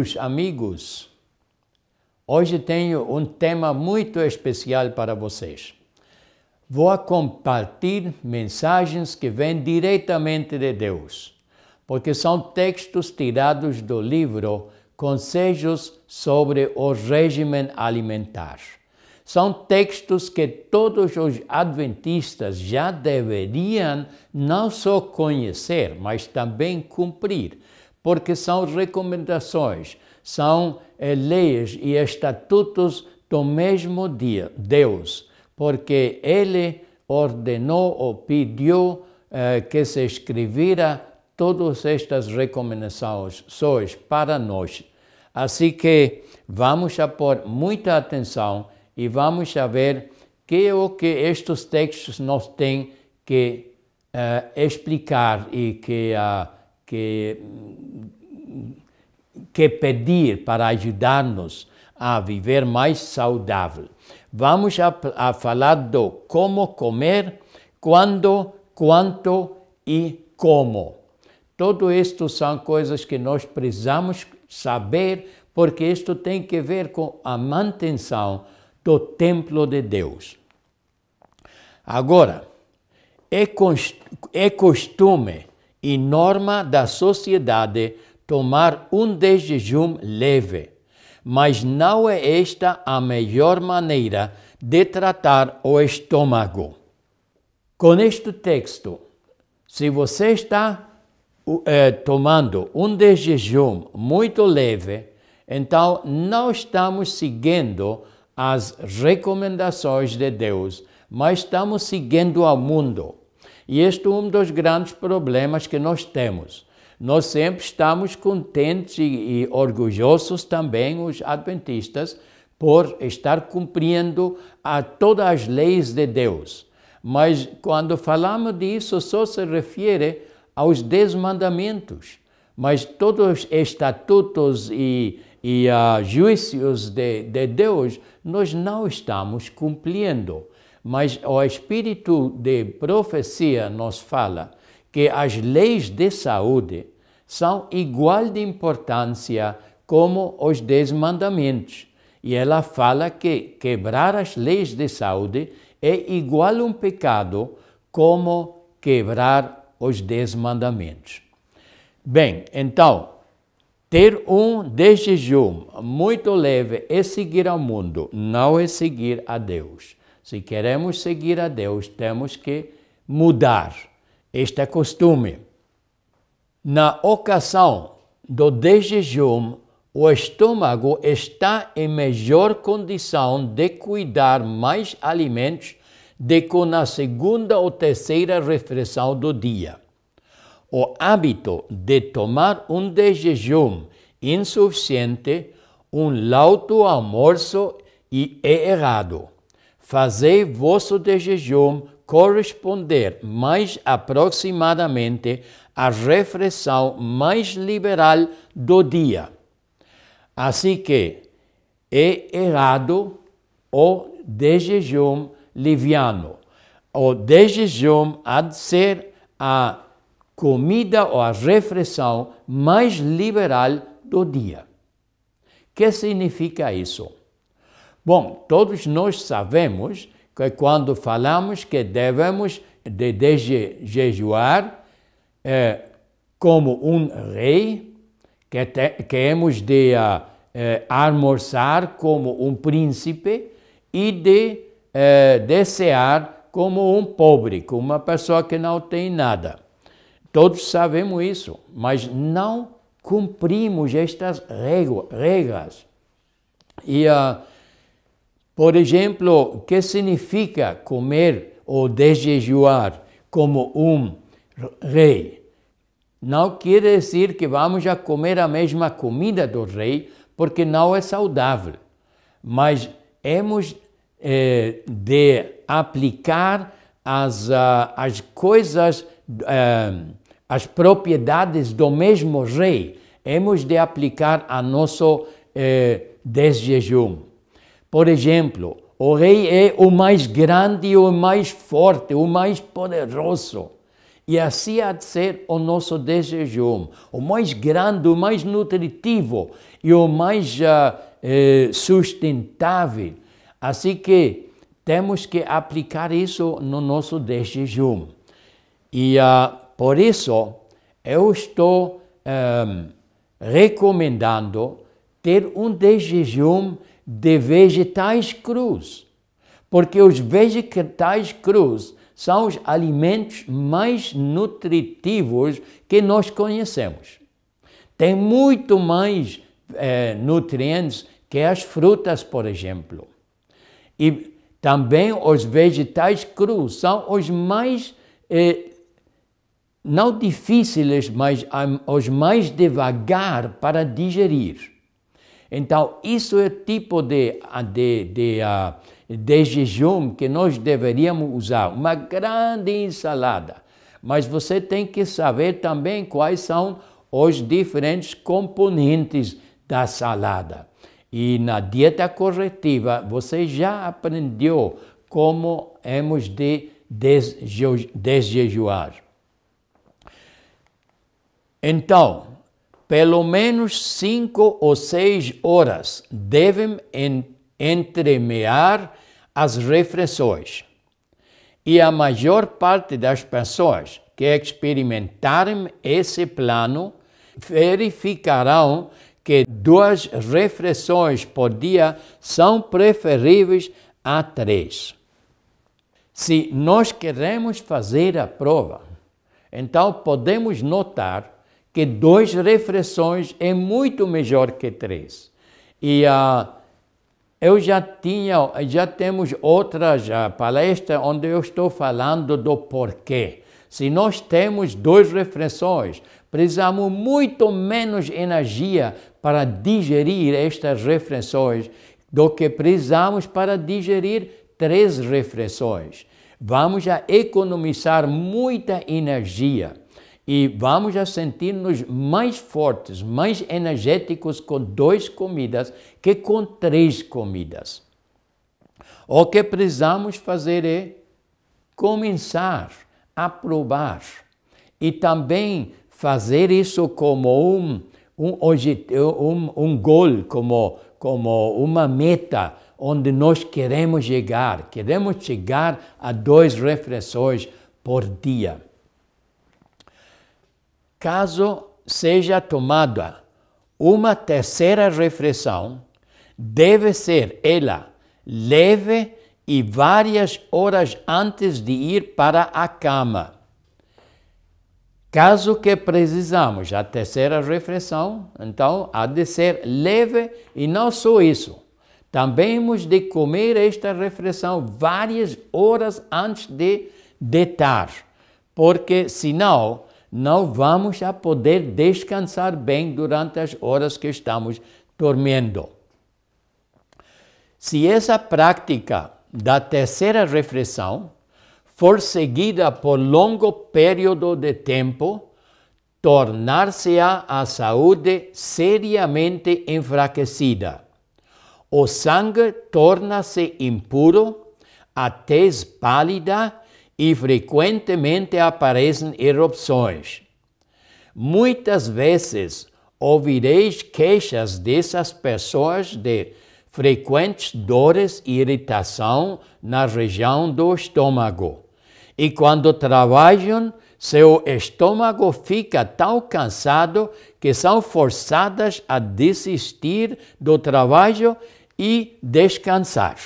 Queridos amigos, hoje tenho um tema muito especial para vocês. Vou compartilhar mensagens que vêm diretamente de Deus, porque são textos tirados do livro Conselhos sobre o Regime Alimentar. São textos que todos os adventistas já deveriam não só conhecer, mas também cumprir porque são recomendações, são é, leis e estatutos do mesmo dia, Deus, porque Ele ordenou ou pediu eh, que se escrevira todas estas recomendações para nós. Assim que vamos a pôr muita atenção e vamos a ver que é o que estes textos nos têm que eh, explicar e que a que, que pedir para ajudar-nos a viver mais saudável. Vamos a, a falar do como comer, quando, quanto e como. Tudo isto são coisas que nós precisamos saber, porque isto tem que ver com a manutenção do templo de Deus. Agora, é, é costume e norma da sociedade tomar um desjejum leve, mas não é esta a melhor maneira de tratar o estômago. Com este texto, se você está eh, tomando um desjejum muito leve, então não estamos seguindo as recomendações de Deus, mas estamos seguindo o mundo. E este é um dos grandes problemas que nós temos. Nós sempre estamos contentes e, e orgulhosos também, os adventistas, por estar cumprindo a todas as leis de Deus. Mas quando falamos disso, só se refere aos dez mandamentos. Mas todos os estatutos e, e uh, juízos de, de Deus, nós não estamos cumprindo. Mas o espírito de profecia nos fala que as leis de saúde são igual de importância como os dez mandamentos. E ela fala que quebrar as leis de saúde é igual um pecado como quebrar os dez mandamentos. Bem, então, ter um desjejum muito leve é seguir ao mundo, não é seguir a Deus. Se queremos seguir a Deus, temos que mudar este costume. Na ocasião do desjejum, o estômago está em melhor condição de cuidar mais alimentos do que na segunda ou terceira refeição do dia. O hábito de tomar um desjejum insuficiente, um lauto almoço, é errado. Fazei vosso desjejum corresponder mais aproximadamente à refeição mais liberal do dia. Assim que é errado o desjejum liviano. O desjejum há de ser a comida ou a refeição mais liberal do dia. O que significa isso? Bom, todos nós sabemos que quando falamos que devemos de, de jejuar eh, como um rei, que te, temos de uh, almoçar como um príncipe e de desejar como um pobre, como uma pessoa que não tem nada. Todos sabemos isso, mas não cumprimos estas regras. E uh, por exemplo, que significa comer ou desjejuar como um rei? Não quer dizer que vamos a comer a mesma comida do rei, porque não é saudável, mas temos eh, de aplicar as, ah, as coisas, eh, as propriedades do mesmo rei, Temos de aplicar a nosso eh, desjejum. Por exemplo, o rei é o mais grande, o mais forte, o mais poderoso. E assim há de ser o nosso desejo, o mais grande, o mais nutritivo e o mais uh, sustentável. Assim que temos que aplicar isso no nosso desejo. E uh, por isso eu estou um, ah, recomendando ter um desejo de vegetais crus, porque os vegetais crus são os alimentos mais nutritivos que nós conhecemos. Tem muito mais eh, nutrientes que as frutas, por exemplo. E também os vegetais crus são os mais, eh, não difíceis, mas ah, os mais devagar para digerir. Então, isso é o tipo de, de, de, de jejum que nós deveríamos usar, uma grande ensalada. Mas você tem que saber também quais são os diferentes componentes da salada. E na dieta corretiva, você já aprendeu como hemos de desjejuar. Então, pelo menos cinco ou seis horas devem entremear as refeições. E a maior parte das pessoas que experimentarem esse plano verificarão que duas refeições por dia são preferíveis a três. Se nós queremos fazer a prova, então podemos notar que duas refeições é muito melhor que três. E uh, eu já tinha, já temos outra já, palestra onde eu estou falando do porquê. Se nós temos duas refeições, precisamos muito menos energia para digerir estas refeições do que precisamos para digerir três refeições. Vamos a economizar muita energia e vamos a sentir-nos mais fortes, mais energéticos com duas comidas que com três comidas. O que precisamos fazer é começar a provar e também fazer isso como um, um, um, um gol, como, como uma meta onde nós queremos chegar. Queremos chegar a duas refeições por dia caso seja tomada uma terceira refeição, deve ser ela leve e várias horas antes de ir para a cama. Caso que precisamos a terceira refeição, então há de ser leve e não só isso. Também temos de comer esta refeição várias horas antes de deitar, porque senão não vamos a poder descansar bem durante as horas que estamos dormindo. Se essa prática da terceira refeição for seguida por longo período de tempo, tornar-se-á a saúde seriamente enfraquecida. O sangue torna-se impuro, a tez pálida e frequentemente aparecem erupções. Muitas vezes ouvireis queixas dessas pessoas de frequentes dores e irritação na região do estômago. E quando trabalham, seu estômago fica tão cansado que são forçadas a desistir do trabalho e descansar.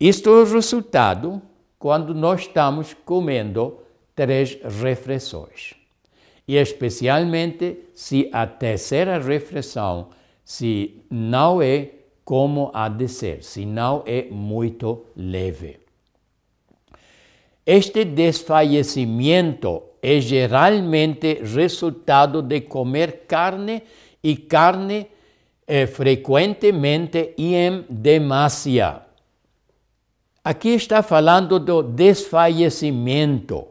Isto é o resultado quando nós estamos comendo três refeições. E especialmente se a terceira refeição se não é como há de ser, se não é muito leve. Este desfalecimento é geralmente resultado de comer carne e carne é, frequentemente e em demasia. Aqui está falando do desfalecimento.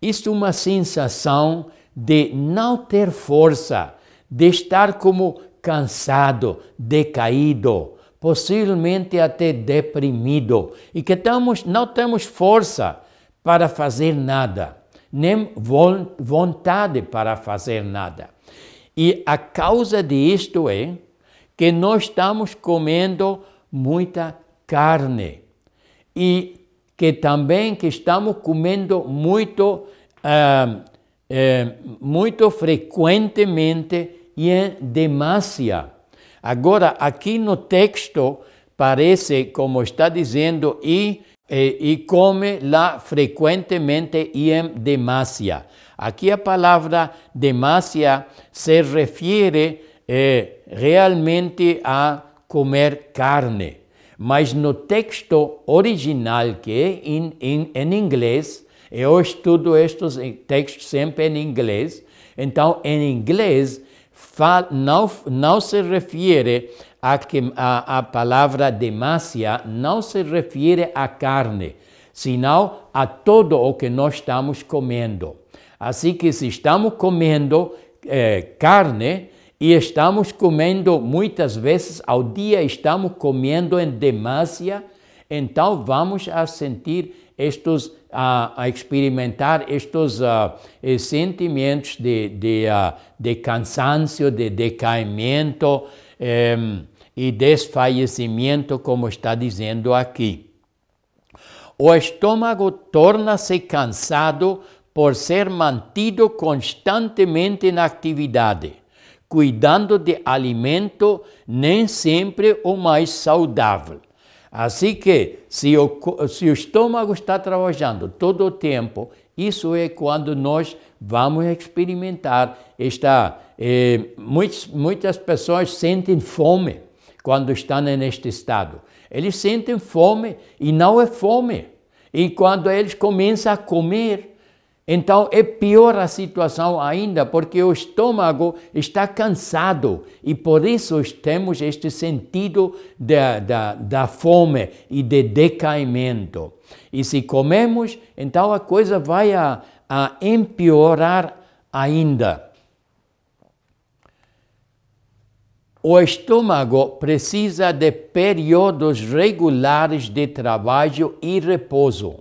Isto é uma sensação de não ter força, de estar como cansado, decaído, possivelmente até deprimido e que estamos, não temos força para fazer nada, nem vontade para fazer nada. E a causa disto é que nós estamos comendo muita carne e que também que estamos comendo muito, ehm, ehm, muito frequentemente e em demasia. Agora, aqui no texto, parece, como está dizendo, e, e, e come lá frequentemente e em demasia. Aqui a palavra demasia se refere eh, realmente a comer carne mas no texto original, que é em, em inglês, eu estudo estes textos sempre em inglês, então em inglês fal, não, não se refere a, que, a, a palavra demasia, não se refere à carne, senão a todo o que nós estamos comendo. Assim que se estamos comendo eh, carne, e estamos comendo muitas vezes ao dia, estamos comendo em demasia, então vamos a sentir estes, a, a experimentar estes a, ah, eh, sentimentos de, de, a, ah, de cansanço, de decaimento ehm, e desfalecimento, como está dizendo aqui. O estômago torna-se cansado por ser mantido constantemente na atividade cuidando de alimento nem sempre o mais saudável. Assim que, se o, se o estômago está trabalhando todo o tempo, isso é quando nós vamos experimentar. Está, eh, muitas, muitas pessoas sentem fome quando estão neste estado. Eles sentem fome e não é fome. E quando eles começam a comer, então é pior a situação ainda, porque o estômago está cansado e por isso temos este sentido da, da, da fome e de decaimento. E se comemos, então a coisa vai a, a empiorar ainda. O estômago precisa de períodos regulares de trabalho e repouso.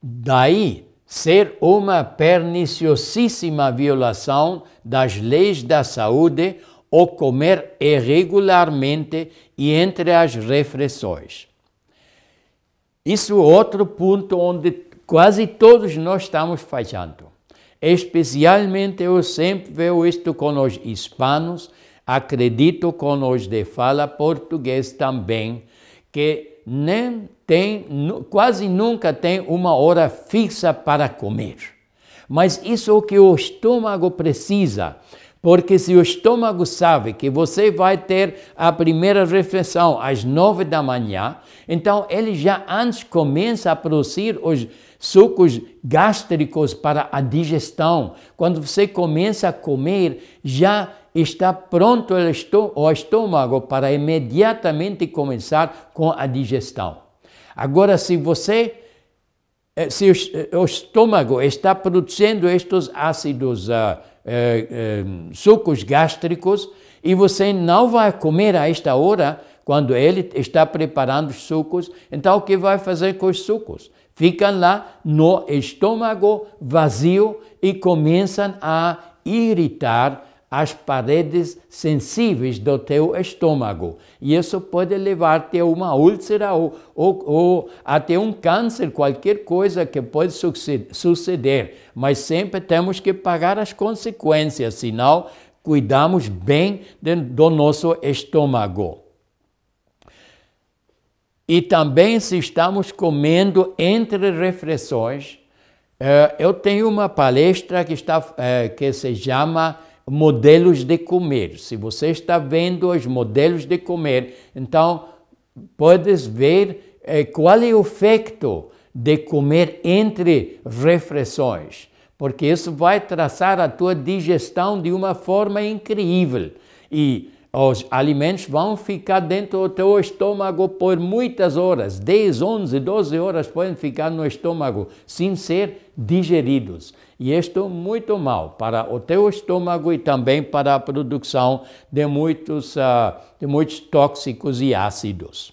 Daí, ser uma perniciosíssima violação das leis da saúde ou comer irregularmente e entre as refeições. Isso é outro ponto onde quase todos nós estamos falhando. Especialmente eu sempre vejo isto com os hispanos, acredito com os de fala português também, que nem tem, quase nunca tem uma hora fixa para comer. Mas isso é o que o estômago precisa, porque se o estômago sabe que você vai ter a primeira refeição às nove da manhã, então ele já antes começa a produzir os sucos gástricos para a digestão. Quando você começa a comer, já está pronto o estômago para imediatamente começar com a digestão. Agora, se você eh, se eh, o estômago está produzindo estes ácidos, ah, eh, sucos gástricos, e você não vai comer a esta hora, quando ele está preparando os sucos, então o que vai fazer com os sucos? Ficam lá no estômago vazio e começam a irritar as paredes sensíveis do teu estômago. E isso pode levar-te a uma úlcera ou, ou, ou, até um câncer, qualquer coisa que pode suceder. Mas sempre temos que pagar as consequências, senão cuidamos bem do nosso estômago. E também se estamos comendo entre refeições, eh, eu tenho uma palestra que, está, eh, que se chama modelos de comer. Se você está vendo os modelos de comer, então podes ver eh, qual é o efeito de comer entre refeições, porque isso vai traçar a tua digestão de uma forma incrível. E os alimentos vão ficar dentro do teu estômago por muitas horas 10, 11, 12 horas podem ficar no estômago sem ser digeridos. E isto é muito mal para o teu estômago e também para a produção de muitos, ah, de muitos tóxicos e ácidos.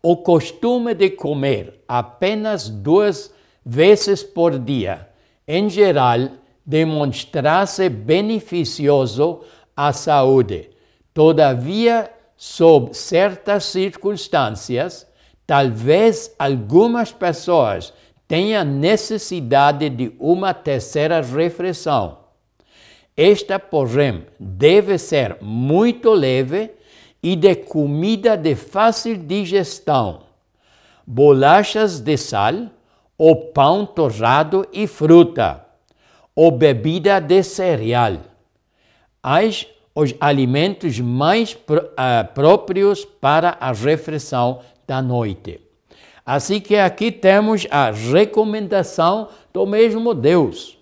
O costume de comer apenas duas vezes por dia, em geral, demonstra-se beneficioso à saúde Todavia, sob certas circunstâncias, talvez algumas pessoas tenham necessidade de uma terceira refeição. Esta, porém, deve ser muito leve e de comida de fácil digestão, bolachas de sal, ou pão torrado e fruta, ou bebida de cereal. As os alimentos mais pr ah, próprios para a refeição da noite. Assim que aqui temos a recomendação do mesmo Deus,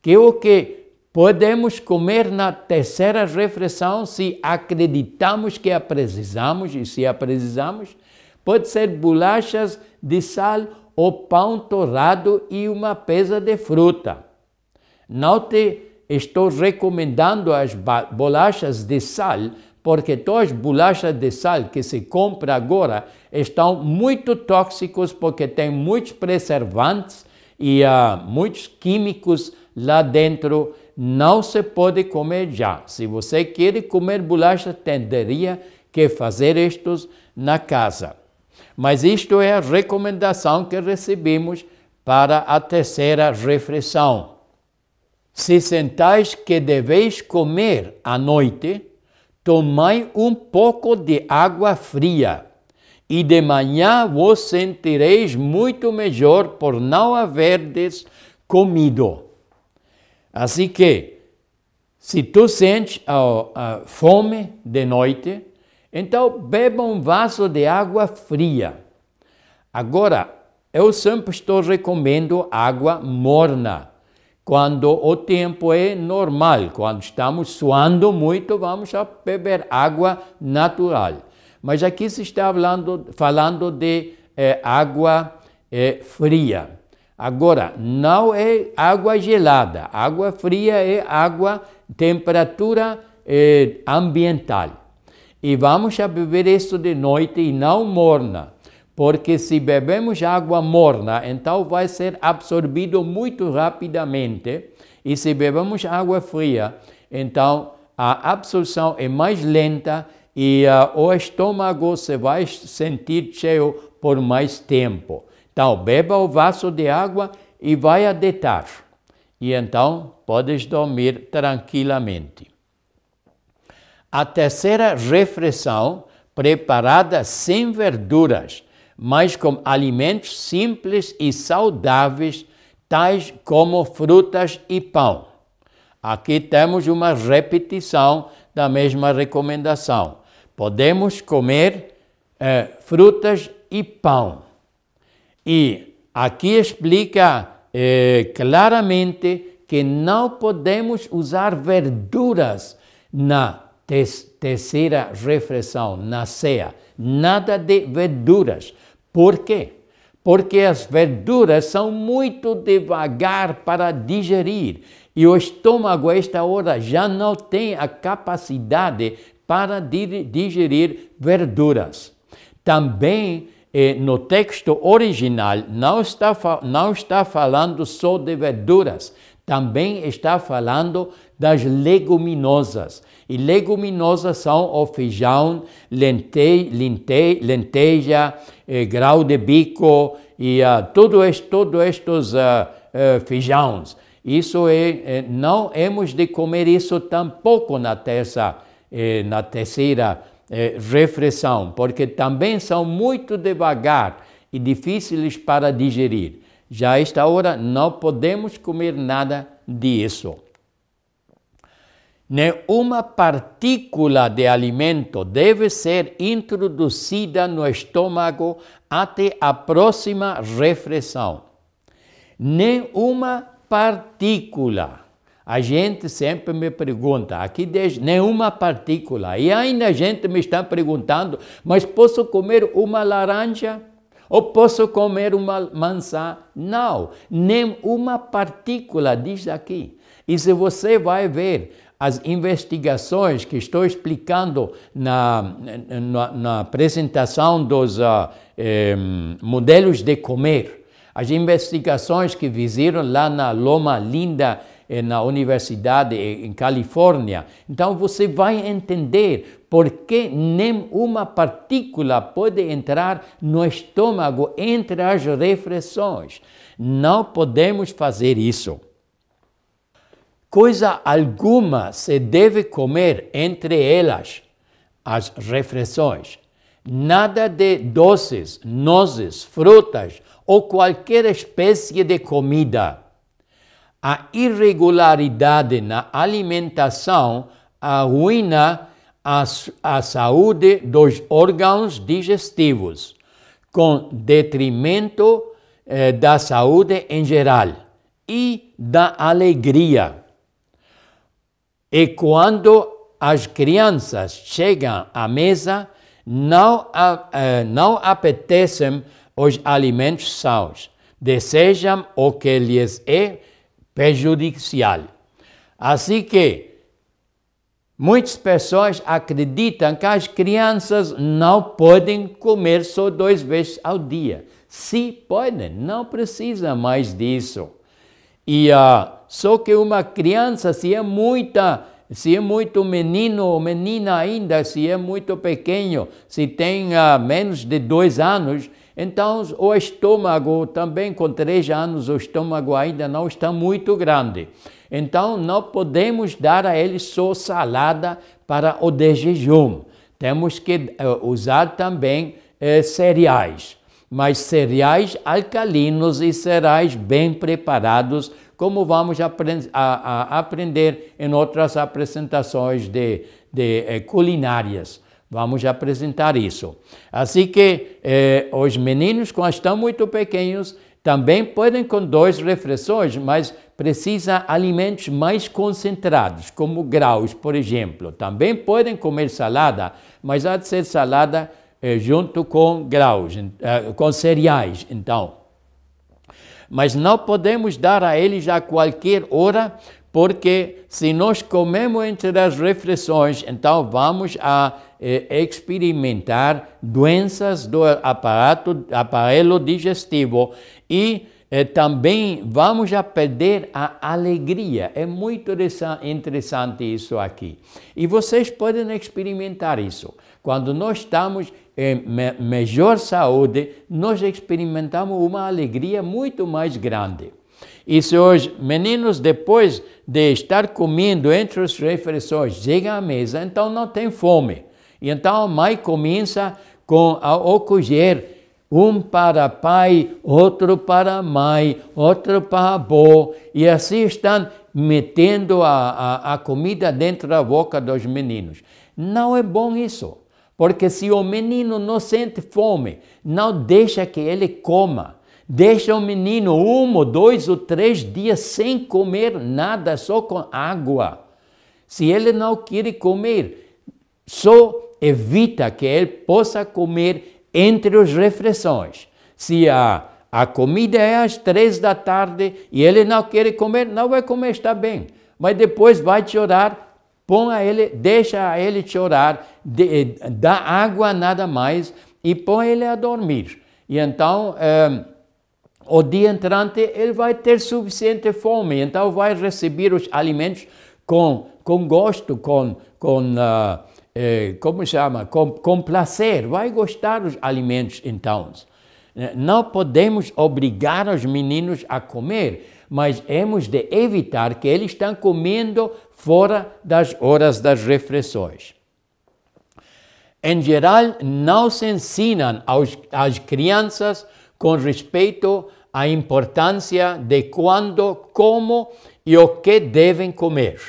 que o que podemos comer na terceira refeição se acreditamos que a precisamos e se a precisamos, pode ser bolachas de sal ou pão torrado e uma pesa de fruta. Note estou recomendando as bolachas de sal, porque todas as bolachas de sal que se compra agora estão muito tóxicos porque tem muitos preservantes e uh, muitos químicos lá dentro. Não se pode comer já. Se você quer comer bolacha, tenderia que fazer estes na casa. Mas isto é a recomendação que recebemos para a terceira refeição. Se sentais que deveis comer à noite, tomai um pouco de água fria, e de manhã vos sentireis muito melhor por não haverdes comido. Assim que, se tu sentes a, a fome de noite, então beba um vaso de água fria. Agora, eu sempre estou recomendo água morna quando o tempo é normal, quando estamos suando muito, vamos beber água natural. Mas aqui se está falando, falando de é, água é, fria. Agora, não é água gelada, água fria é água temperatura eh, ambiental. E vamos a beber isso de noite e não morna porque se bebemos água morna, então vai ser absorvido muito rapidamente, e se bebemos água fria, então a absorção é mais lenta e uh, o estômago se vai sentir cheio por mais tempo. Então, beba o vaso de água e vai a deitar. E então podes dormir tranquilamente. A terceira refeição, preparada sem verduras, mas com alimentos simples e saudáveis, tais como frutas e pão. Aqui temos uma repetição da mesma recomendação. Podemos comer eh, frutas e pão. E aqui explica eh, claramente que não podemos usar verduras na Terceira refeição na ceia, nada de verduras. Por quê? Porque as verduras são muito devagar para digerir e o estômago, a esta hora, já não tem a capacidade para digerir verduras. Também eh, no texto original não está, não está falando só de verduras, também está falando das leguminosas. E leguminosas são o feijão, lente, lente, lenteja, eh, grau de bico e uh, ah, todos todos estes uh, ah, uh, eh, feijões. Isso é, eh, não hemos de comer isso tampouco na terça, eh, na terceira refeição, porque também são muito devagar e difíceis para digerir. Já esta hora não podemos comer nada disso. Nenhuma né? partícula de alimento deve ser introduzida no estômago até a próxima refeição. Nenhuma partícula. A gente sempre me pergunta, aqui diz nenhuma partícula. E ainda a gente me está perguntando, mas posso comer uma laranja? Ou posso comer uma maçã? Não, nenhuma partícula diz aqui. E se você vai ver, as investigações que estou explicando na, na, na apresentação dos uh, eh, modelos de comer, as investigações que fizeram lá na Loma Linda, eh, na Universidade eh, em Califórnia. Então você vai entender por que nem uma partícula pode entrar no estômago entre as refeições. Não podemos fazer isso coisa alguma se deve comer entre elas, as refeições. Nada de doces, nozes, frutas ou qualquer espécie de comida. A irregularidade na alimentação arruína a, a saúde dos órgãos digestivos, com detrimento eh, da saúde em geral e da alegria. E quando as crianças chegam à mesa, não, eh, não apetecem os alimentos sãos, desejam o que lhes é prejudicial. Assim que muitas pessoas acreditam que as crianças não podem comer só duas vezes ao dia. Sim, podem, não precisam mais disso. E uh, só que uma criança, se é muita, se é muito menino ou menina ainda, se é muito pequeno, se tem uh, menos de dois anos, então o estômago também com três anos o estômago ainda não está muito grande. Então não podemos dar a ele só salada para o de jejum. Temos que uh, usar também uh, cereais, mas cereais alcalinos e cereais bem preparados como vamos aprend a, a aprender em outras apresentações de, de eh, culinárias. Vamos apresentar isso. Assim que eh, os meninos, quando estão muito pequenos, também podem com dois refeições, mas precisa alimentos mais concentrados, como graus, por exemplo. Também podem comer salada, mas há de ser salada eh, junto com graus, eh, com cereais, então mas não podemos dar a eles a qualquer hora, porque se nós comemos entre as refeições, então vamos a eh, experimentar doenças do aparato, aparelho digestivo e eh, também vamos a perder a alegria. É muito interessante isso aqui. E vocês podem experimentar isso. Quando nós estamos é, melhor saúde, nós experimentamos uma alegria muito mais grande. E se os meninos, depois de estar comendo entre as refeições, chegam à mesa, então não tem fome. E então a mãe começa com a colher um para pai, outro para mãe, outro para avô, e assim estão metendo a, a, a comida dentro da boca dos meninos. Não é bom isso. Porque se o menino não sente fome, não deixa que ele coma. Deixa o menino um, dois ou três dias sem comer nada, só com água. Se ele não quer comer, só evita que ele possa comer entre as refeições. Se a, a comida é às três da tarde e ele não quer comer, não vai comer, está bem. Mas depois vai chorar Põe a ele, deixa a ele chorar, de, eh, dá água, nada mais, e põe ele a dormir. E então, eh, o dia entrante, ele vai ter suficiente fome, então vai receber os alimentos com, com gosto, com, com uh, eh, como chama, com, com prazer, vai gostar dos alimentos então. Eh, não podemos obrigar os meninos a comer, mas temos de evitar que eles estão comendo fora das horas das refeições. Em geral, não se ensinam aos, às crianças com respeito à importância de quando, como e o que devem comer.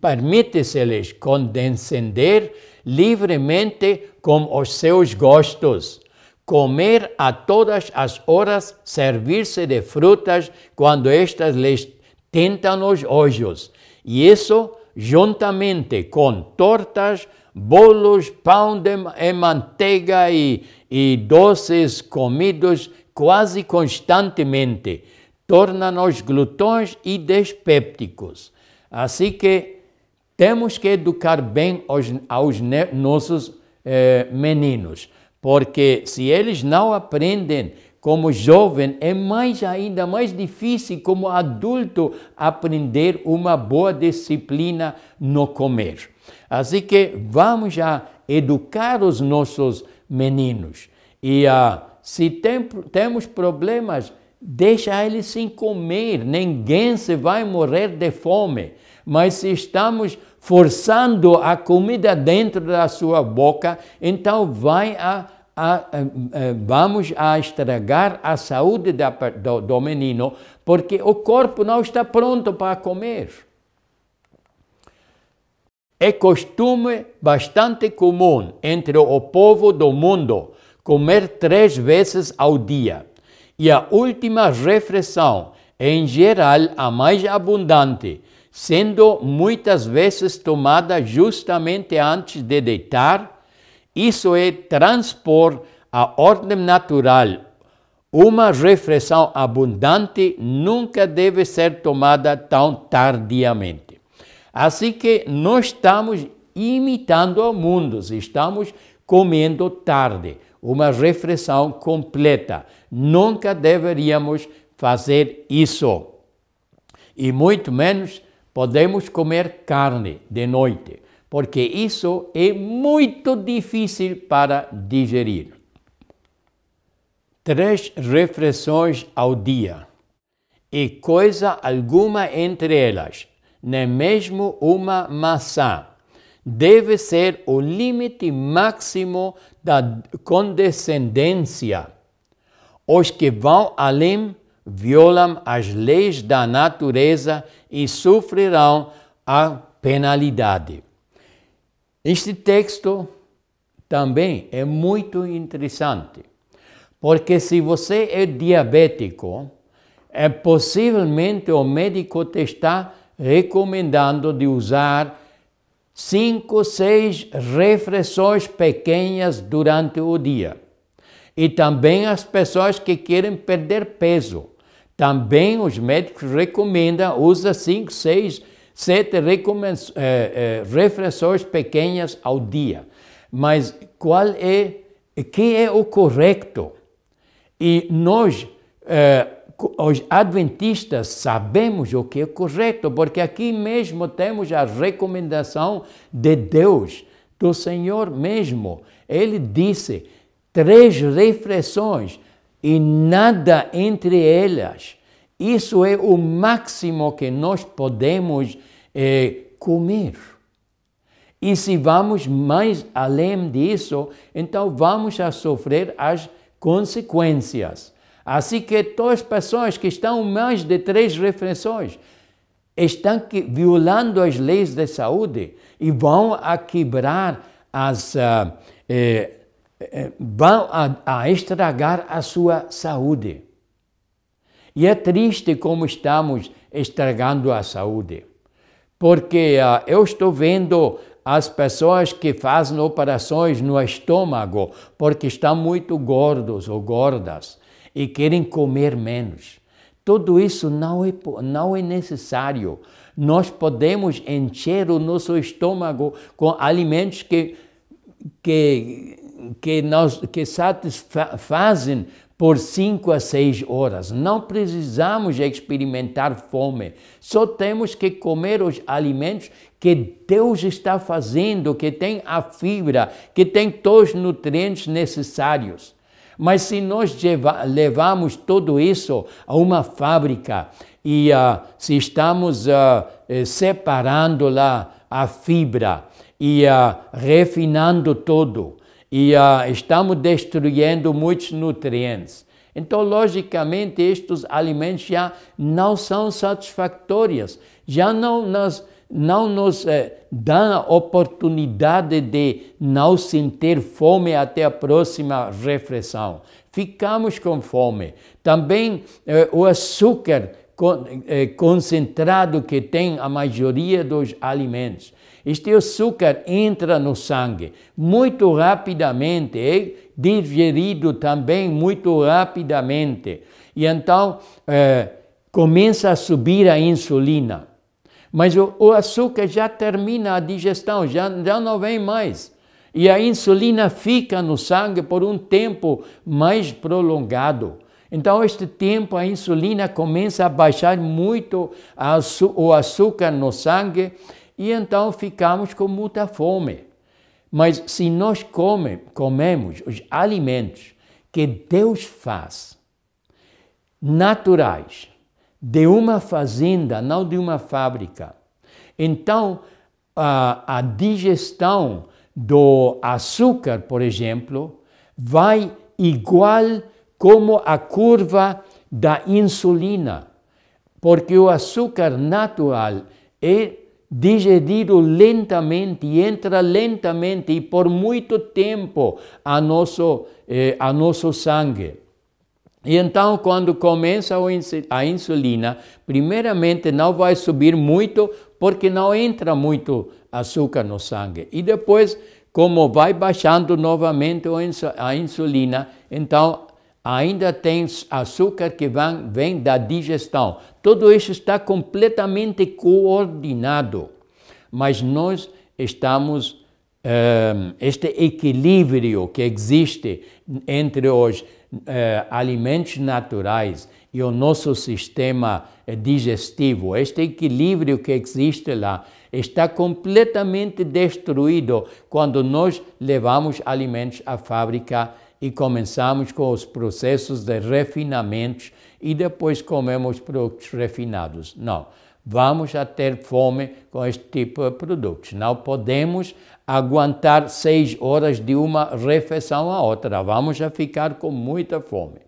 Permite-se-lhes condescender livremente com os seus gostos, comer a todas as horas, servir-se de frutas quando estas lhes tentam os olhos e isso, juntamente com tortas, bolos, pão de manteiga e, e doces comidos quase constantemente, torna-nos glutões e despépticos. Assim que temos que educar bem aos, nossos eh, meninos, porque se eles não aprendem como jovem, é mais ainda mais difícil como adulto aprender uma boa disciplina no comer. Assim que vamos já educar os nossos meninos. E ah, se tem, temos problemas, deixa eles sem comer, ninguém se vai morrer de fome. Mas se estamos forçando a comida dentro da sua boca, então vai a a, vamos a estragar a saúde da, do, do menino, porque o corpo não está pronto para comer. É costume bastante comum entre o povo do mundo comer três vezes ao dia, e a última refeição é, em geral, a mais abundante, sendo muitas vezes tomada justamente antes de deitar isso é transpor a ordem natural. Uma refeição abundante nunca deve ser tomada tão tardiamente. Assim que não estamos imitando o mundo, estamos comendo tarde, uma refeição completa. Nunca deveríamos fazer isso. E muito menos podemos comer carne de noite porque isso é muito difícil para digerir. Três refeições ao dia e coisa alguma entre elas, nem mesmo uma maçã, deve ser o limite máximo da condescendência. Os que vão além violam as leis da natureza e sofrerão a penalidade. Este texto também é muito interessante, porque se você é diabético, é possivelmente o médico te está recomendando de usar cinco, seis refeições pequenas durante o dia. E também as pessoas que querem perder peso. Também os médicos recomendam usar cinco, seis Sete eh, eh, refeições pequenas ao dia. Mas qual é, que é o correto? E nós, eh, os adventistas, sabemos o que é correto, porque aqui mesmo temos a recomendação de Deus, do Senhor mesmo. Ele disse três refeições e nada entre elas isso é o máximo que nós podemos é, comer. E se vamos mais além disso, então vamos a sofrer as consequências. Assim que todas as pessoas que estão mais de três refeições estão que, violando as leis de saúde e vão a quebrar as. Uh, eh, vão a, a estragar a sua saúde. E é triste como estamos estragando a saúde, porque uh, eu estou vendo as pessoas que fazem operações no estômago porque estão muito gordos ou gordas e querem comer menos. Tudo isso não é, não é necessário. Nós podemos encher o nosso estômago com alimentos que, que, que, nós, que satisfazem por cinco a seis horas. Não precisamos experimentar fome, só temos que comer os alimentos que Deus está fazendo, que tem a fibra, que tem todos os nutrientes necessários. Mas se nós levamos tudo isso a uma fábrica e uh, se estamos uh, separando lá a fibra e uh, refinando tudo, e ah, estamos destruindo muitos nutrientes. Então, logicamente, estes alimentos já não são satisfatórios, já não nos, não nos eh, dão a oportunidade de não sentir fome até a próxima refeição. Ficamos com fome. Também eh, o açúcar eh, concentrado que tem a maioria dos alimentos este açúcar entra no sangue muito rapidamente, é digerido também muito rapidamente. E então é, começa a subir a insulina. Mas o, o açúcar já termina a digestão, já, já não vem mais. E a insulina fica no sangue por um tempo mais prolongado. Então, este tempo, a insulina começa a baixar muito o açúcar no sangue e então ficamos com muita fome. Mas se nós come, comemos os alimentos que Deus faz, naturais, de uma fazenda, não de uma fábrica, então a, a digestão do açúcar, por exemplo, vai igual como a curva da insulina, porque o açúcar natural é digerido lentamente, entra lentamente e por muito tempo a nosso, eh, a nosso sangue. E então, quando começa a insulina, primeiramente não vai subir muito, porque não entra muito açúcar no sangue. E depois, como vai baixando novamente a insulina, então ainda tem açúcar que vem, vem da digestão. Tudo isso está completamente coordenado, mas nós estamos um, eh, este equilíbrio que existe entre os uh, alimentos naturais e o nosso sistema eh, digestivo, este equilíbrio que existe lá, está completamente destruído quando nós levamos alimentos à fábrica e começamos com os processos de refinamento e depois comemos produtos refinados. Não, vamos a ter fome com este tipo de produtos. Não podemos aguentar seis horas de uma refeição a outra, vamos a ficar com muita fome.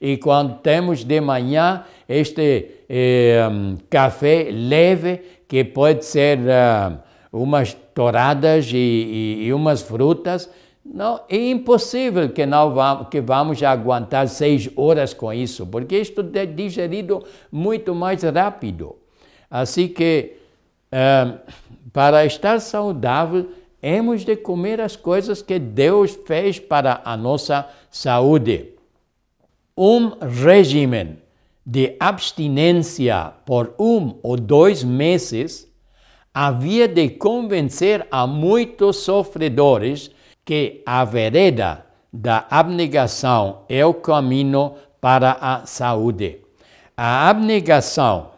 E quando temos de manhã este eh, hum, café leve, que pode ser hum, umas touradas e, e, e umas frutas, não, é impossível que não vamos, que vamos aguentar seis horas com isso, porque isto é digerido muito mais rápido. Assim que, eh, para estar saudável, temos de comer as coisas que Deus fez para a nossa saúde. Um regime de abstinência por um ou dois meses havia de convencer a muitos sofredores que a vereda da abnegação é o caminho para a saúde. A abnegação,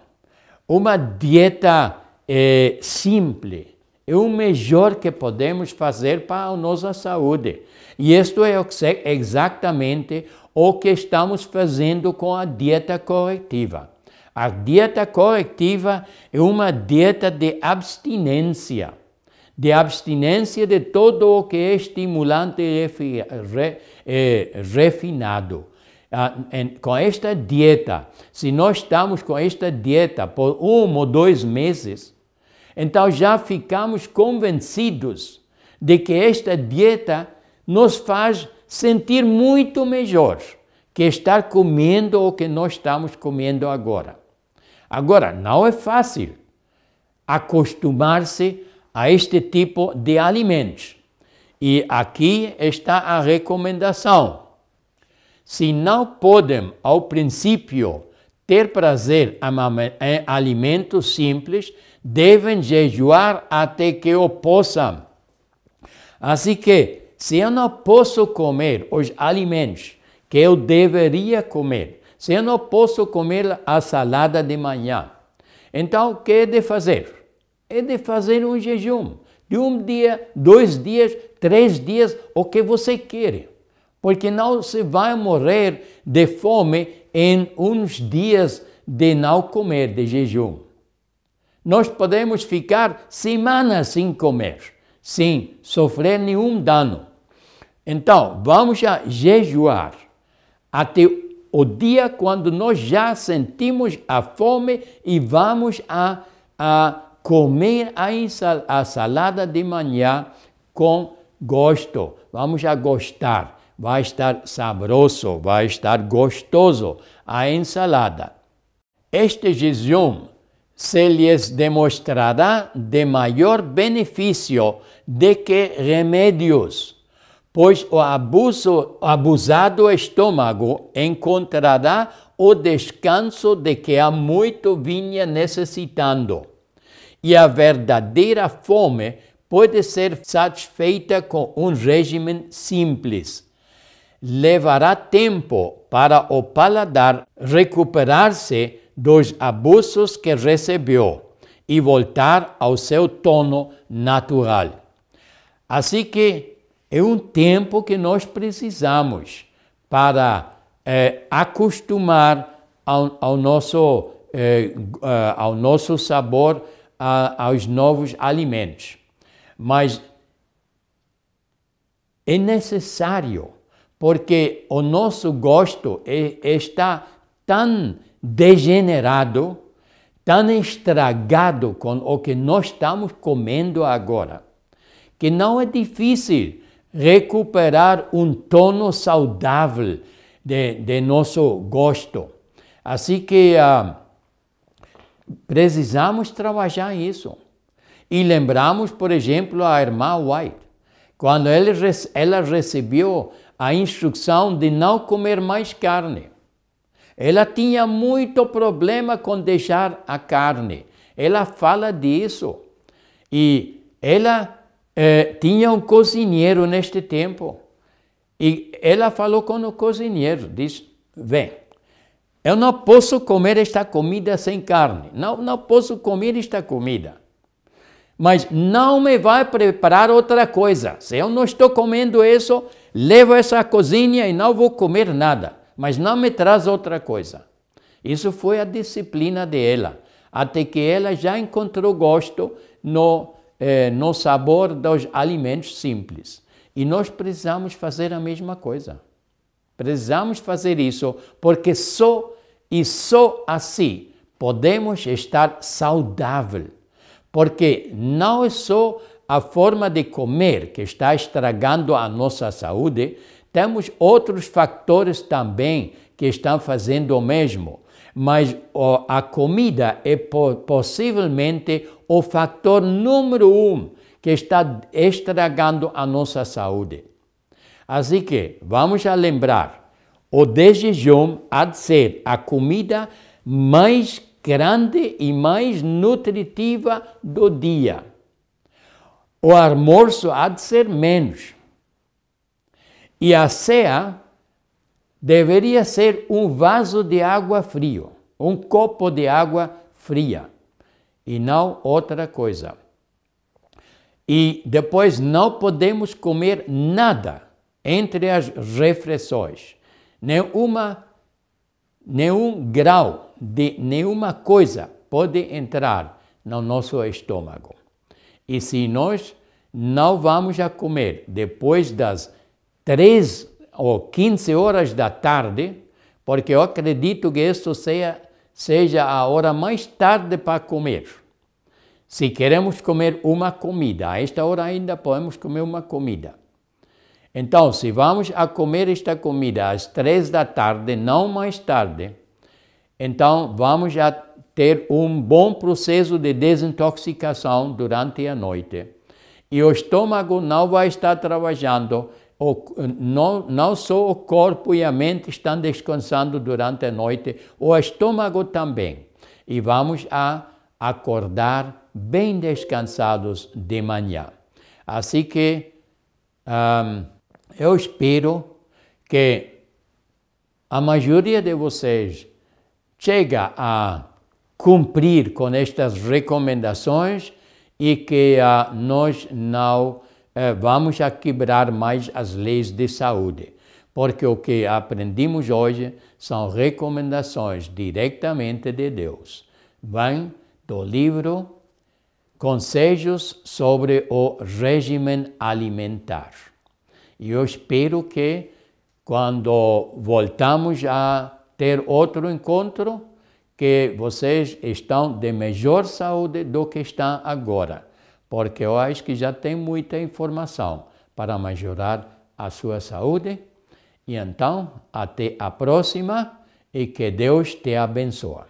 uma dieta é, eh, simples, é o melhor que podemos fazer para a nossa saúde. E isto é exatamente o que estamos fazendo com a dieta corretiva. A dieta corretiva é uma dieta de abstinência de abstinência de todo o que é estimulante refinado. Ah, com esta dieta, se nós estamos com esta dieta por um ou dois meses, então já ficamos convencidos de que esta dieta nos faz sentir muito melhor que estar comendo o que nós estamos comendo agora. Agora, não é fácil acostumar-se a este tipo de alimentos. E aqui está a recomendação. Se não podem, ao princípio, ter prazer em alimentos simples, devem jejuar até que o possam. Assim que, se eu não posso comer os alimentos que eu deveria comer, se eu não posso comer a salada de manhã, então o que é de fazer? é de fazer um jejum de um dia, dois dias, três dias, o que você quer. Porque não se vai morrer de fome em uns dias de não comer, de jejum. Nós podemos ficar semanas sem comer, sem sofrer nenhum dano. Então, vamos a jejuar até o dia quando nós já sentimos a fome e vamos a, a comer a, salada de manhã com gosto. Vamos a gostar. Vai estar sabroso vai estar gostoso a ensalada. Este jejum se lhes demonstrará de maior benefício de que remédios, pois o abuso, abusado estômago encontrará o descanso de que há muito vinha necessitando e a verdadeira fome pode ser satisfeita com um regime simples. Levará tempo para o paladar recuperar-se dos abusos que recebeu e voltar ao seu tono natural. Assim que é um tempo que nós precisamos para eh, acostumar ao, ao nosso, eh, eh, ao nosso sabor a, aos novos alimentos. Mas é necessário, porque o nosso gosto é, está tão degenerado, tão estragado com o que nós estamos comendo agora, que não é difícil recuperar um tono saudável de, de nosso gosto. Assim que. Uh, Precisamos trabalhar isso. E lembramos, por exemplo, a irmã White, quando ela recebeu a instrução de não comer mais carne. Ela tinha muito problema com deixar a carne. Ela fala disso. E ela eh, tinha um cozinheiro neste tempo. E ela falou com o cozinheiro, diz, vem, eu não posso comer esta comida sem carne. Não, não posso comer esta comida. Mas não me vai preparar outra coisa. Se eu não estou comendo isso, levo essa cozinha e não vou comer nada. Mas não me traz outra coisa. Isso foi a disciplina dela, até que ela já encontrou gosto no, eh, no sabor dos alimentos simples. E nós precisamos fazer a mesma coisa. Precisamos fazer isso, porque só e só assim podemos estar saudável, porque não é só a forma de comer que está estragando a nossa saúde, temos outros fatores também que estão fazendo o mesmo. Mas a comida é possivelmente o fator número um que está estragando a nossa saúde. Assim que vamos a lembrar o desjejum há de ser a comida mais grande e mais nutritiva do dia. O almoço há de ser menos. E a ceia deveria ser um vaso de água frio, um copo de água fria e não outra coisa. E depois não podemos comer nada entre as refeições. Nenhuma, nenhum grau de nenhuma coisa pode entrar no nosso estômago. E se nós não vamos a comer depois das 3 ou 15 horas da tarde, porque eu acredito que isso seja, seja a hora mais tarde para comer. Se queremos comer uma comida, a esta hora ainda podemos comer uma comida. Então, se vamos a comer esta comida às três da tarde, não mais tarde, então vamos a ter um bom processo de desintoxicação durante a noite. E o estômago não vai estar trabalhando, o, não, não só o corpo e a mente estão descansando durante a noite, o estômago também. E vamos a acordar bem descansados de manhã. Assim que. Um, eu espero que a maioria de vocês chega a cumprir com estas recomendações e que uh, nós não uh, vamos a quebrar mais as leis de saúde, porque o que aprendemos hoje são recomendações diretamente de Deus. Vem do livro Conselhos sobre o Regime Alimentar. E eu espero que quando voltamos a ter outro encontro, que vocês estão de melhor saúde do que estão agora, porque eu acho que já tem muita informação para melhorar a sua saúde. E então, até a próxima e que Deus te abençoe.